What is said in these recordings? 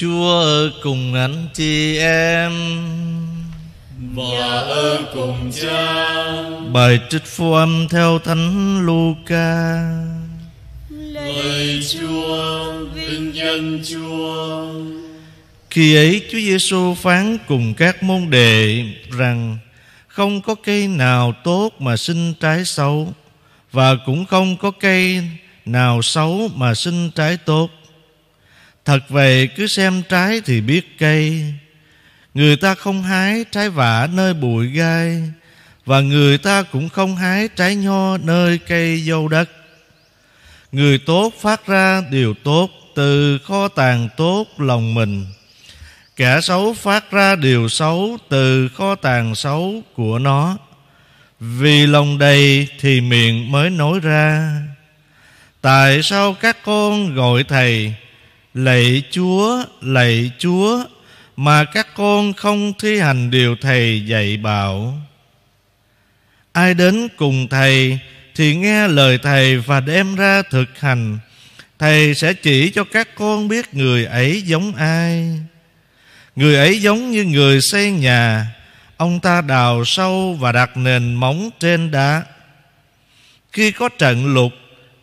Chúa ở cùng anh chị em và ở cùng cha Bài trích phu âm theo Thánh Luca Lời Chúa, vinh danh Chúa Khi ấy Chúa Giêsu phán cùng các môn đệ rằng Không có cây nào tốt mà sinh trái xấu Và cũng không có cây nào xấu mà sinh trái tốt Thật vậy cứ xem trái thì biết cây Người ta không hái trái vả nơi bụi gai Và người ta cũng không hái trái nho nơi cây dâu đất Người tốt phát ra điều tốt Từ kho tàng tốt lòng mình Kẻ xấu phát ra điều xấu Từ kho tàng xấu của nó Vì lòng đầy thì miệng mới nói ra Tại sao các con gọi thầy Lạy Chúa, lạy Chúa Mà các con không thi hành điều Thầy dạy bảo Ai đến cùng Thầy Thì nghe lời Thầy và đem ra thực hành Thầy sẽ chỉ cho các con biết người ấy giống ai Người ấy giống như người xây nhà Ông ta đào sâu và đặt nền móng trên đá Khi có trận lụt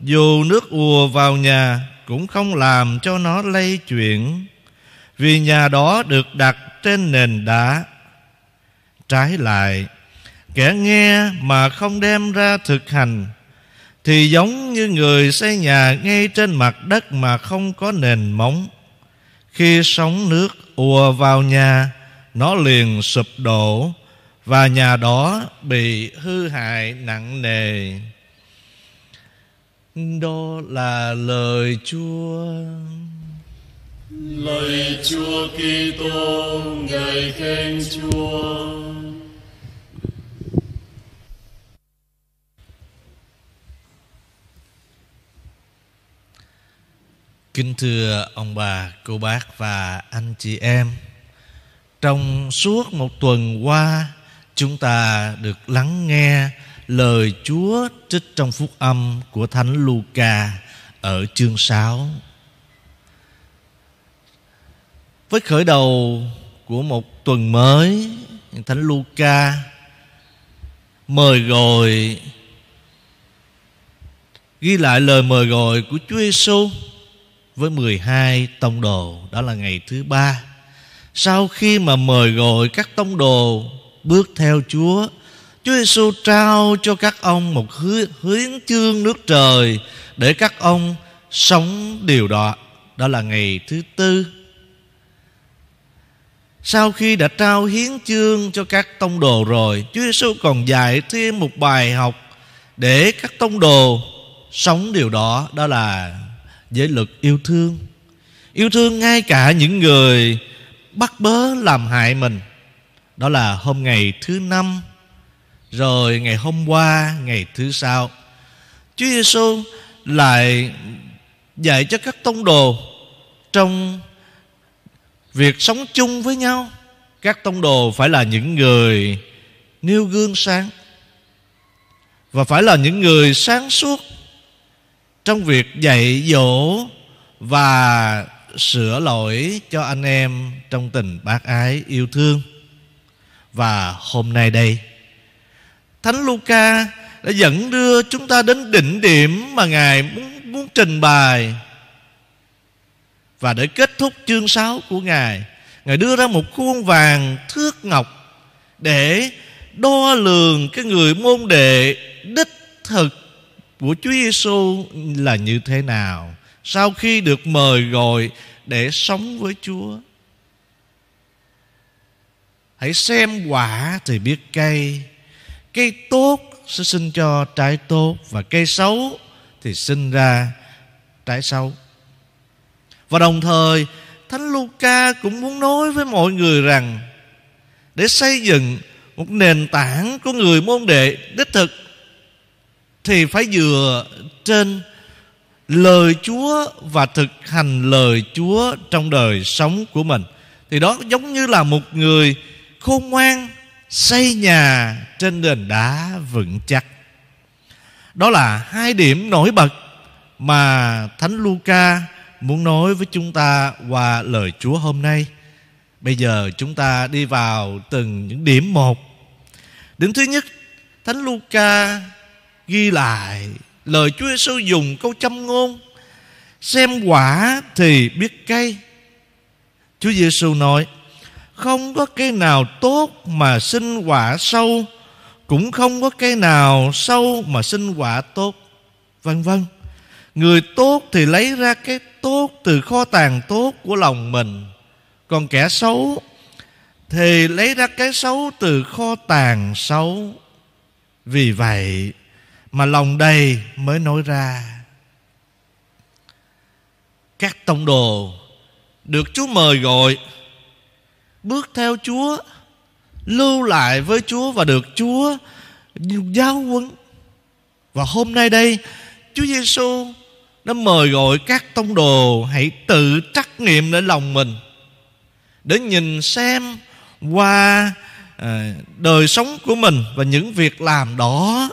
Dù nước ùa vào nhà cũng không làm cho nó lây chuyển vì nhà đó được đặt trên nền đá trái lại kẻ nghe mà không đem ra thực hành thì giống như người xây nhà ngay trên mặt đất mà không có nền móng khi sóng nước ùa vào nhà nó liền sụp đổ và nhà đó bị hư hại nặng nề đó là lời Chúa. Lời Chúa Kitô ngài khen Chúa. Kính thưa ông bà, cô bác và anh chị em, trong suốt một tuần qua chúng ta được lắng nghe lời Chúa trích trong phúc âm của Thánh Luca ở chương 6. Với khởi đầu của một tuần mới, Thánh Luca mời gọi ghi lại lời mời gọi của Chúa Giêsu với 12 tông đồ, đó là ngày thứ ba. Sau khi mà mời gọi các tông đồ bước theo Chúa Chúa Giêsu trao cho các ông một hướng chương nước trời để các ông sống điều đó. Đó là ngày thứ tư. Sau khi đã trao hiến chương cho các tông đồ rồi, Chúa Giêsu còn dạy thêm một bài học để các tông đồ sống điều đó, đó là giới luật yêu thương. Yêu thương ngay cả những người bắt bớ làm hại mình. Đó là hôm ngày thứ năm rồi ngày hôm qua Ngày thứ sau Chúa Giêsu lại dạy cho các tông đồ Trong Việc sống chung với nhau Các tông đồ phải là những người Nêu gương sáng Và phải là những người sáng suốt Trong việc dạy dỗ Và sửa lỗi cho anh em trong tình bác ái yêu thương và hôm nay đây Thánh Luca đã dẫn đưa chúng ta đến đỉnh điểm mà Ngài muốn, muốn trình bày. Và để kết thúc chương 6 của Ngài, Ngài đưa ra một khuôn vàng thước ngọc để đo lường cái người môn đệ đích thực của Chúa Giêsu là như thế nào sau khi được mời gọi để sống với Chúa. Hãy xem quả thì biết cây cây tốt sẽ sinh cho trái tốt và cây xấu thì sinh ra trái xấu và đồng thời thánh Luca cũng muốn nói với mọi người rằng để xây dựng một nền tảng của người môn đệ đích thực thì phải dựa trên lời Chúa và thực hành lời Chúa trong đời sống của mình thì đó giống như là một người khôn ngoan xây nhà trên nền đá vững chắc đó là hai điểm nổi bật mà thánh Luca muốn nói với chúng ta qua lời Chúa hôm nay bây giờ chúng ta đi vào từng những điểm một điểm thứ nhất thánh Luca ghi lại lời Chúa Giêsu dùng câu châm ngôn xem quả thì biết cây Chúa Giêsu nói không có cây nào tốt mà sinh quả sâu Cũng không có cây nào sâu mà sinh quả tốt Vân vân Người tốt thì lấy ra cái tốt từ kho tàng tốt của lòng mình Còn kẻ xấu thì lấy ra cái xấu từ kho tàng xấu Vì vậy mà lòng đầy mới nói ra Các tông đồ được Chúa mời gọi bước theo Chúa, lưu lại với Chúa và được Chúa giáo huấn. Và hôm nay đây, Chúa Giêsu đã mời gọi các tông đồ hãy tự trắc nghiệm nơi lòng mình để nhìn xem qua à, đời sống của mình và những việc làm đó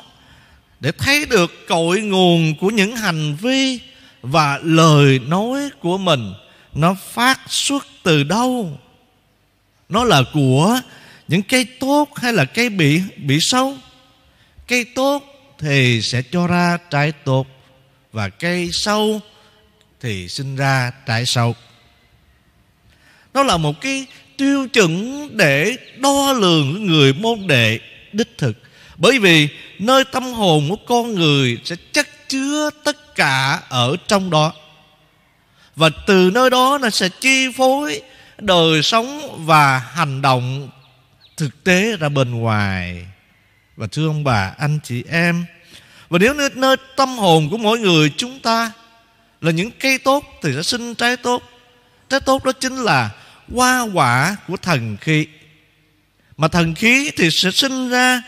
để thấy được cội nguồn của những hành vi và lời nói của mình nó phát xuất từ đâu nó là của những cây tốt hay là cây bị bị sâu cây tốt thì sẽ cho ra trái tốt và cây sâu thì sinh ra trái sâu nó là một cái tiêu chuẩn để đo lường người môn đệ đích thực bởi vì nơi tâm hồn của con người sẽ chất chứa tất cả ở trong đó và từ nơi đó nó sẽ chi phối đời sống và hành động thực tế ra bên ngoài và thưa ông bà anh chị em và nếu nơi, nơi tâm hồn của mỗi người chúng ta là những cây tốt thì sẽ sinh trái tốt trái tốt đó chính là hoa quả của thần khí mà thần khí thì sẽ sinh ra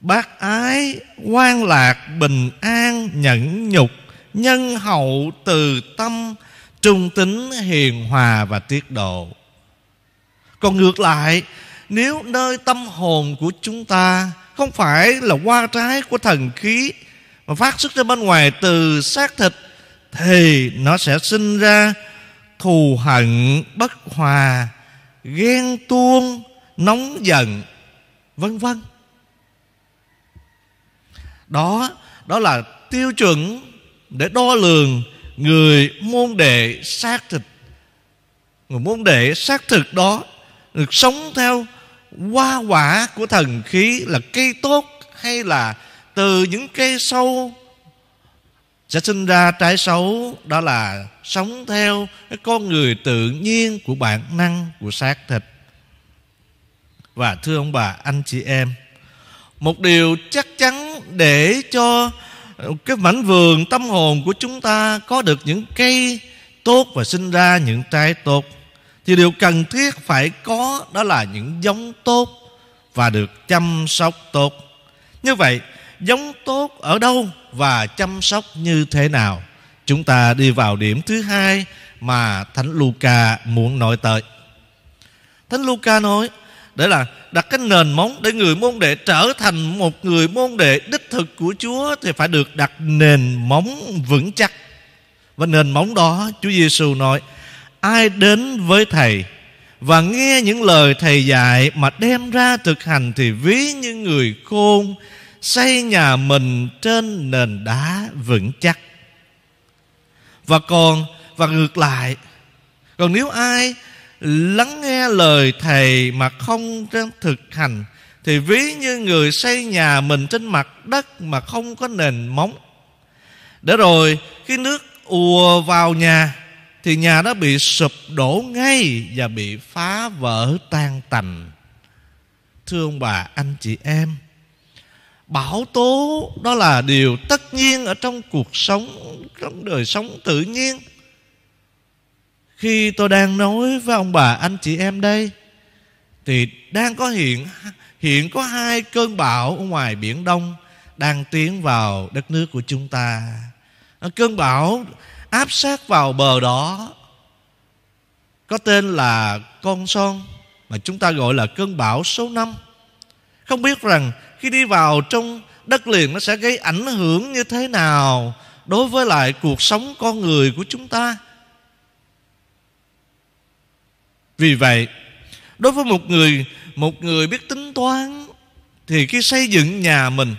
bác ái quan lạc bình an nhẫn nhục nhân hậu từ tâm trung tính hiền hòa và tiết độ còn ngược lại nếu nơi tâm hồn của chúng ta không phải là hoa trái của thần khí mà phát xuất ra bên ngoài từ xác thịt thì nó sẽ sinh ra thù hận bất hòa ghen tuông nóng giận vân vân đó đó là tiêu chuẩn để đo lường người môn đệ xác thực người môn đệ xác thực đó được sống theo hoa quả của thần khí là cây tốt hay là từ những cây sâu sẽ sinh ra trái xấu đó là sống theo cái con người tự nhiên của bản năng của xác thịt và thưa ông bà anh chị em một điều chắc chắn để cho cái mảnh vườn tâm hồn của chúng ta có được những cây tốt và sinh ra những trái tốt thì điều cần thiết phải có đó là những giống tốt và được chăm sóc tốt như vậy giống tốt ở đâu và chăm sóc như thế nào chúng ta đi vào điểm thứ hai mà thánh Luca muốn nói tới thánh Luca nói Đấy là đặt cái nền móng để người môn đệ trở thành một người môn đệ đích thực của Chúa thì phải được đặt nền móng vững chắc. Và nền móng đó Chúa Giêsu nói ai đến với thầy và nghe những lời thầy dạy mà đem ra thực hành thì ví như người khôn xây nhà mình trên nền đá vững chắc. Và còn và ngược lại còn nếu ai lắng nghe lời thầy mà không thực hành thì ví như người xây nhà mình trên mặt đất mà không có nền móng để rồi khi nước ùa vào nhà thì nhà nó bị sụp đổ ngay và bị phá vỡ tan tành thưa ông bà anh chị em bảo tố đó là điều tất nhiên ở trong cuộc sống trong đời sống tự nhiên khi tôi đang nói với ông bà anh chị em đây thì đang có hiện hiện có hai cơn bão ở ngoài biển đông đang tiến vào đất nước của chúng ta cơn bão áp sát vào bờ đó có tên là con son mà chúng ta gọi là cơn bão số 5 không biết rằng khi đi vào trong đất liền nó sẽ gây ảnh hưởng như thế nào đối với lại cuộc sống con người của chúng ta vì vậy đối với một người một người biết tính toán thì khi xây dựng nhà mình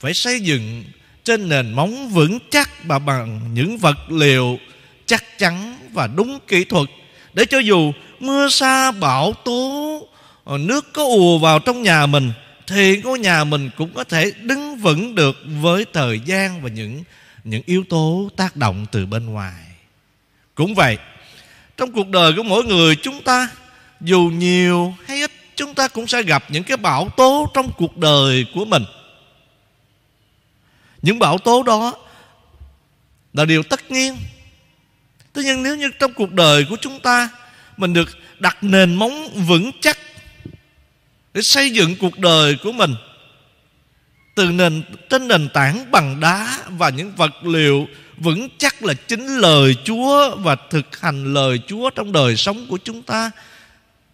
phải xây dựng trên nền móng vững chắc và bằng những vật liệu chắc chắn và đúng kỹ thuật để cho dù mưa sa bão tố ờ, nước có ùa vào trong nhà mình thì ngôi nhà mình cũng có thể đứng vững được với thời gian và những những yếu tố tác động từ bên ngoài cũng vậy trong cuộc đời của mỗi người chúng ta dù nhiều hay ít chúng ta cũng sẽ gặp những cái bão tố trong cuộc đời của mình những bão tố đó là điều tất nhiên tuy nhiên nếu như trong cuộc đời của chúng ta mình được đặt nền móng vững chắc để xây dựng cuộc đời của mình từ nền trên nền tảng bằng đá và những vật liệu vững chắc là chính lời Chúa và thực hành lời Chúa trong đời sống của chúng ta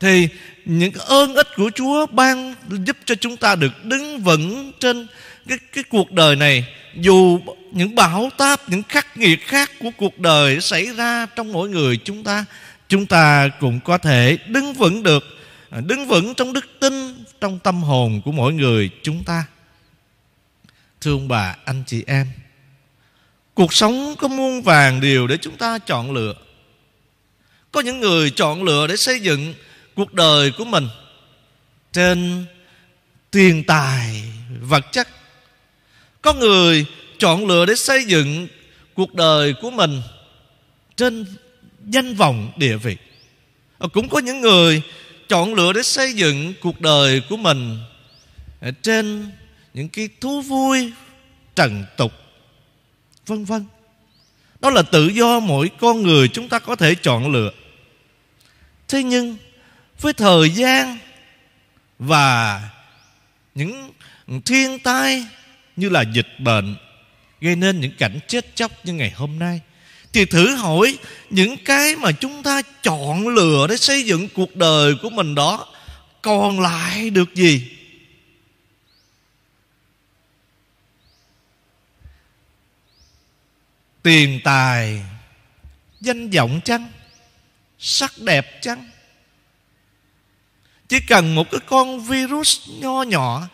thì những ơn ích của Chúa ban giúp cho chúng ta được đứng vững trên cái cái cuộc đời này dù những bão táp những khắc nghiệt khác của cuộc đời xảy ra trong mỗi người chúng ta chúng ta cũng có thể đứng vững được đứng vững trong đức tin trong tâm hồn của mỗi người chúng ta thương bà anh chị em Cuộc sống có muôn vàng điều để chúng ta chọn lựa Có những người chọn lựa để xây dựng cuộc đời của mình Trên tiền tài vật chất Có người chọn lựa để xây dựng cuộc đời của mình Trên danh vọng địa vị Cũng có những người chọn lựa để xây dựng cuộc đời của mình Trên những cái thú vui trần tục vân vân đó là tự do mỗi con người chúng ta có thể chọn lựa thế nhưng với thời gian và những thiên tai như là dịch bệnh gây nên những cảnh chết chóc như ngày hôm nay thì thử hỏi những cái mà chúng ta chọn lựa để xây dựng cuộc đời của mình đó còn lại được gì tiền tài danh vọng chăng sắc đẹp chăng chỉ cần một cái con virus nho nhỏ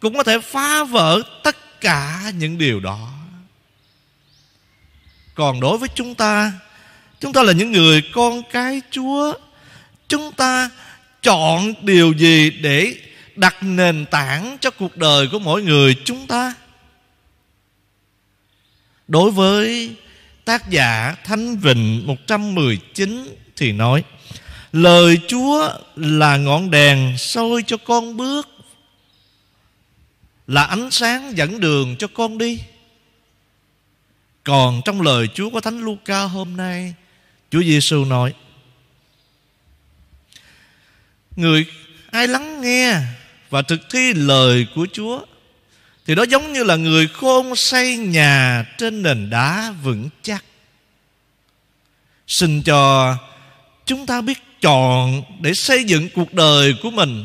cũng có thể phá vỡ tất cả những điều đó còn đối với chúng ta chúng ta là những người con cái chúa chúng ta chọn điều gì để đặt nền tảng cho cuộc đời của mỗi người chúng ta Đối với tác giả Thánh Vịnh 119 thì nói Lời Chúa là ngọn đèn soi cho con bước Là ánh sáng dẫn đường cho con đi Còn trong lời Chúa của Thánh Luca hôm nay Chúa Giêsu nói Người ai lắng nghe và thực thi lời của Chúa thì đó giống như là người khôn xây nhà trên nền đá vững chắc Xin cho chúng ta biết chọn để xây dựng cuộc đời của mình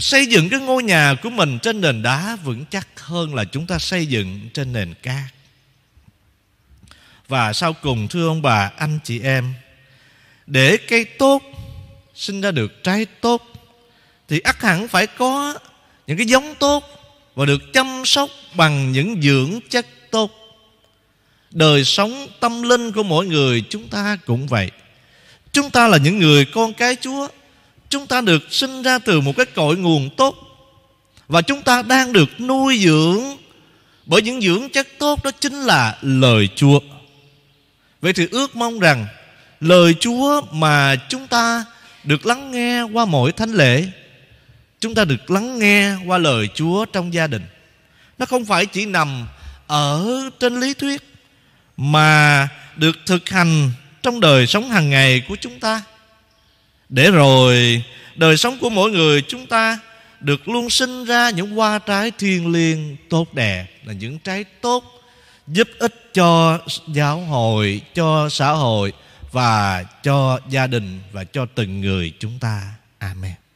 Xây dựng cái ngôi nhà của mình trên nền đá vững chắc hơn là chúng ta xây dựng trên nền cát Và sau cùng thưa ông bà, anh chị em Để cây tốt sinh ra được trái tốt Thì ắt hẳn phải có những cái giống tốt và được chăm sóc bằng những dưỡng chất tốt đời sống tâm linh của mỗi người chúng ta cũng vậy chúng ta là những người con cái chúa chúng ta được sinh ra từ một cái cội nguồn tốt và chúng ta đang được nuôi dưỡng bởi những dưỡng chất tốt đó chính là lời chúa vậy thì ước mong rằng lời chúa mà chúng ta được lắng nghe qua mỗi thánh lễ chúng ta được lắng nghe qua lời Chúa trong gia đình. Nó không phải chỉ nằm ở trên lý thuyết mà được thực hành trong đời sống hàng ngày của chúng ta. Để rồi đời sống của mỗi người chúng ta được luôn sinh ra những hoa trái thiên liêng tốt đẹp là những trái tốt giúp ích cho giáo hội, cho xã hội và cho gia đình và cho từng người chúng ta. Amen.